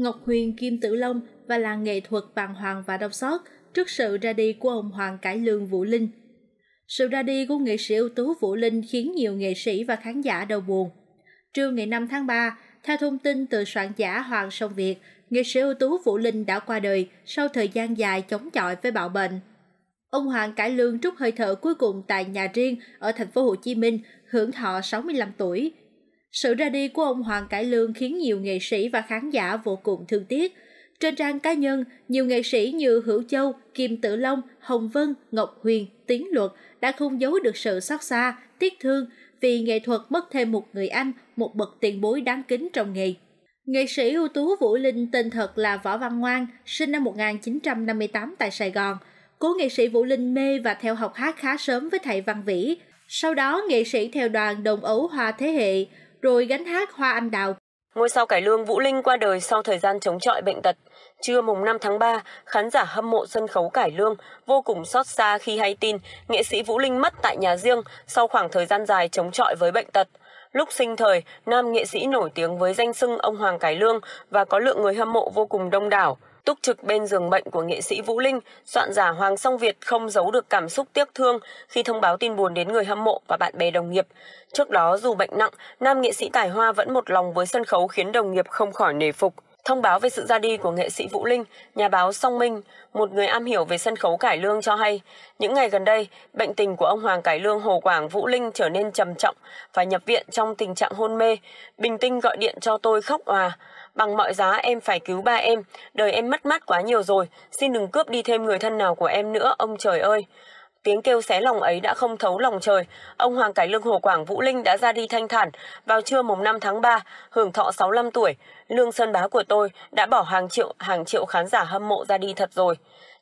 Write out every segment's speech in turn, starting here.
Ngọc Huyền Kim Tử Long và làng nghệ thuật bàng hoàng và đau xót trước sự ra đi của ông Hoàng Cải Lương Vũ Linh. Sự ra đi của nghệ sĩ ưu tú Vũ Linh khiến nhiều nghệ sĩ và khán giả đau buồn. Trưa ngày 5 tháng 3, theo thông tin từ soạn giả Hoàng Sông Việt, nghệ sĩ ưu tú Vũ Linh đã qua đời sau thời gian dài chống chọi với bạo bệnh. Ông Hoàng Cải Lương trút hơi thở cuối cùng tại nhà riêng ở thành phố Hồ Chí Minh, hưởng thọ 65 tuổi. Sự ra đi của ông Hoàng Cải Lương khiến nhiều nghệ sĩ và khán giả vô cùng thương tiếc. Trên trang cá nhân, nhiều nghệ sĩ như Hữu Châu, Kim Tử Long, Hồng Vân, Ngọc Huyền, Tiến Luật đã không giấu được sự xót xa, tiếc thương vì nghệ thuật mất thêm một người anh, một bậc tiền bối đáng kính trong nghề. Nghệ sĩ ưu tú Vũ Linh tên thật là Võ Văn Ngoan, sinh năm 1958 tại Sài Gòn. Cố nghệ sĩ Vũ Linh mê và theo học hát khá sớm với thầy Văn Vĩ. Sau đó, nghệ sĩ theo đoàn đồng ấu hoa thế hệ, rồi gánh hát Hoa Anh Đào. Ngôi sao cải lương Vũ Linh qua đời sau thời gian chống chọi bệnh tật. Trưa mùng 5 tháng 3, khán giả hâm mộ sân khấu cải lương vô cùng xót xa khi hay tin nghệ sĩ Vũ Linh mất tại nhà riêng sau khoảng thời gian dài chống chọi với bệnh tật. Lúc sinh thời, nam nghệ sĩ nổi tiếng với danh xưng ông Hoàng Cải Lương và có lượng người hâm mộ vô cùng đông đảo túc trực bên giường bệnh của nghệ sĩ Vũ Linh, soạn giả Hoàng Song Việt không giấu được cảm xúc tiếc thương khi thông báo tin buồn đến người hâm mộ và bạn bè đồng nghiệp. Trước đó dù bệnh nặng, nam nghệ sĩ tài hoa vẫn một lòng với sân khấu khiến đồng nghiệp không khỏi nể phục. Thông báo về sự ra đi của nghệ sĩ Vũ Linh, nhà báo Song Minh, một người am hiểu về sân khấu cải lương cho hay, những ngày gần đây, bệnh tình của ông Hoàng Cải Lương Hồ Quảng Vũ Linh trở nên trầm trọng và nhập viện trong tình trạng hôn mê. Bình tinh gọi điện cho tôi khóc òa. Bằng mọi giá em phải cứu ba em, đời em mất mát quá nhiều rồi, xin đừng cướp đi thêm người thân nào của em nữa, ông trời ơi tiếng kêu xé lòng ấy đã không thấu lòng trời. Ông Hoàng cải Lương Hồ Quảng Vũ Linh đã ra đi thanh thản vào trưa mùng 5 tháng 3, hưởng thọ 65 tuổi. Lương Sơn Bá của tôi đã bỏ hàng triệu hàng triệu khán giả hâm mộ ra đi thật rồi.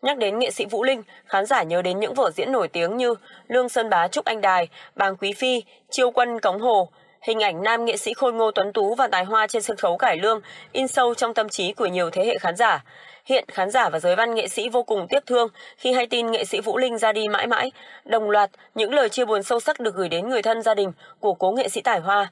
Nhắc đến nghệ sĩ Vũ Linh, khán giả nhớ đến những vở diễn nổi tiếng như Lương Sơn Bá Trúc Anh Đài, Bàng Quý Phi, Chiêu Quân Cống Hồ, hình ảnh nam nghệ sĩ khôi Ngô Tuấn Tú và tài hoa trên sân khấu cải lương in sâu trong tâm trí của nhiều thế hệ khán giả. Hiện khán giả và giới văn nghệ sĩ vô cùng tiếc thương khi hay tin nghệ sĩ Vũ Linh ra đi mãi mãi. Đồng loạt, những lời chia buồn sâu sắc được gửi đến người thân gia đình của cố nghệ sĩ tài hoa